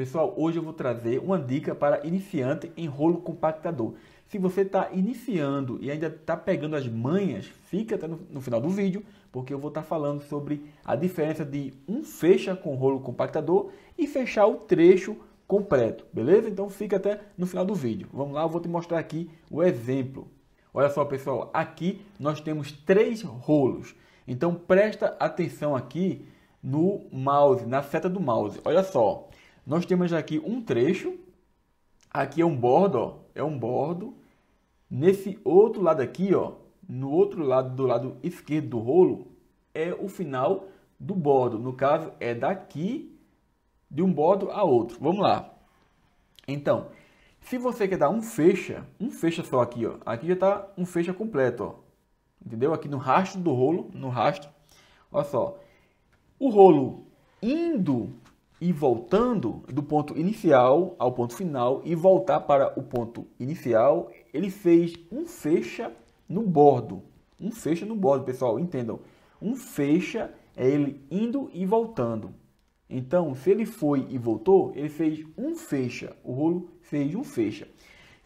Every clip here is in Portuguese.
Pessoal, hoje eu vou trazer uma dica para iniciante em rolo compactador. Se você está iniciando e ainda está pegando as manhas, fica até no, no, final do vídeo, porque eu vou estar tá falando sobre a diferença de um fecha com rolo compactador e fechar o trecho completo, beleza? Então fica até no final do vídeo. Vamos lá, eu vou te mostrar aqui o exemplo. Olha só, pessoal, aqui nós temos três rolos. Então presta atenção aqui no mouse, na seta do mouse. Olha só, nós temos aqui um trecho, aqui é um bordo, ó, é um bordo. Nesse outro lado aqui, ó, no outro lado do lado esquerdo do rolo, é o final do bordo. No caso, é daqui de um bordo a outro. Vamos lá. Então, se você quer dar um fecha, um fecha só aqui, ó. Aqui já está um fecha completo, ó. Entendeu? Aqui no rastro do rolo, no rastro. Olha só. O rolo indo e voltando do ponto inicial ao ponto final e voltar para o ponto inicial, ele fez um fecha no bordo. Um fecha no bordo, pessoal, entendam. Um fecha é ele indo e voltando. Então, se ele foi e voltou, ele fez um fecha. O rolo fez um fecha.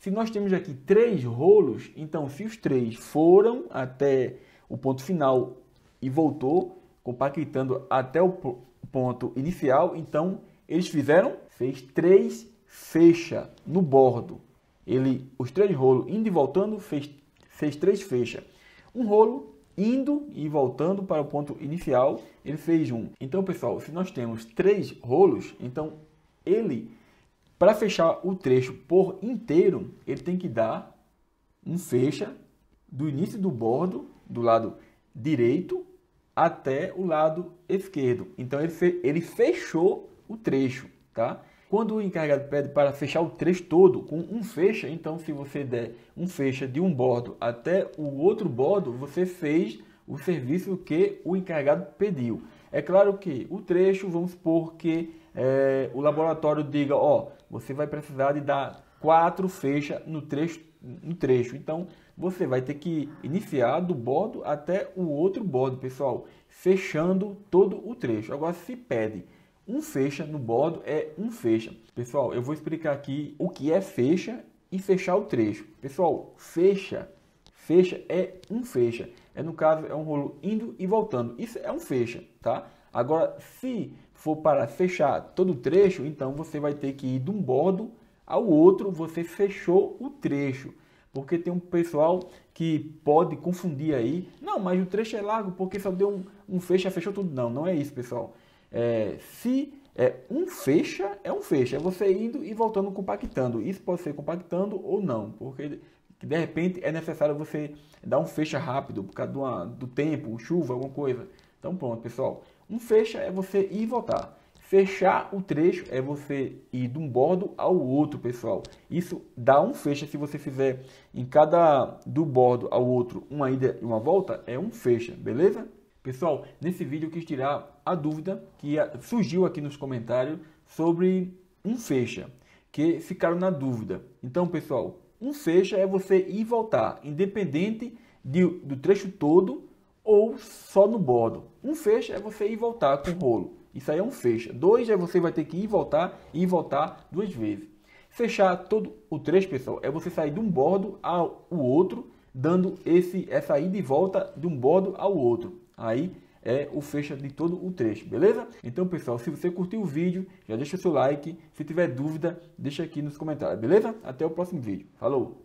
Se nós temos aqui três rolos, então se os três foram até o ponto final e voltou, compactando até o ponto inicial, então eles fizeram, fez três fecha no bordo. Ele, os três rolos indo e voltando, fez, fez três fecha. Um rolo indo e voltando para o ponto inicial, ele fez um. Então, pessoal, se nós temos três rolos, então ele, para fechar o trecho por inteiro, ele tem que dar um fecha do início do bordo, do lado direito até o lado esquerdo. Então ele, fe ele fechou o trecho, tá? Quando o encarregado pede para fechar o trecho todo com um fecha, então se você der um fecha de um bordo até o outro bordo, você fez o serviço que o encarregado pediu. É claro que o trecho, vamos supor que é, o laboratório diga, ó, você vai precisar de dar 4 fecha no trecho, no trecho. Então, você vai ter que iniciar do bordo até o outro bordo, pessoal, fechando todo o trecho. Agora, se pede um fecha no bordo, é um fecha. Pessoal, eu vou explicar aqui o que é fecha e fechar o trecho. Pessoal, fecha, fecha é um fecha. É, no caso, é um rolo indo e voltando. Isso é um fecha, tá? Agora, se for para fechar todo o trecho, então você vai ter que ir de um bordo ao outro, você fechou o trecho. Porque tem um pessoal que pode confundir aí. Não, mas o trecho é largo porque só deu um, um fecha, fechou tudo. Não, não é isso, pessoal. É, se é um fecha, é um fecha. É você indo e voltando compactando. Isso pode ser compactando ou não, porque de repente é necessário você dar um fecha rápido por causa do, do tempo, chuva, alguma coisa. Então pronto, pessoal. Um fecha é você ir e voltar. Fechar o trecho é você ir de um bordo ao outro, pessoal. Isso dá um fecha. Se você fizer em cada do bordo ao outro uma ida e uma volta, é um fecha, beleza? Pessoal, nesse vídeo eu quis tirar a dúvida que surgiu aqui nos comentários sobre um fecha, que ficaram na dúvida. Então, pessoal, um fecha é você ir e voltar, independente de, do trecho todo ou só no bordo. Um fecha é você ir e voltar com o rolo. Isso aí é um fecha. Dois é você vai ter que ir voltar e voltar duas vezes. Fechar todo o trecho, pessoal, é você sair de um bordo ao outro, dando esse essa ida e volta de um bordo ao outro. Aí é o fecha de todo o trecho, beleza? Então, pessoal, se você curtiu o vídeo, já deixa o seu like. Se tiver dúvida, deixa aqui nos comentários, beleza? Até o próximo vídeo. Falou!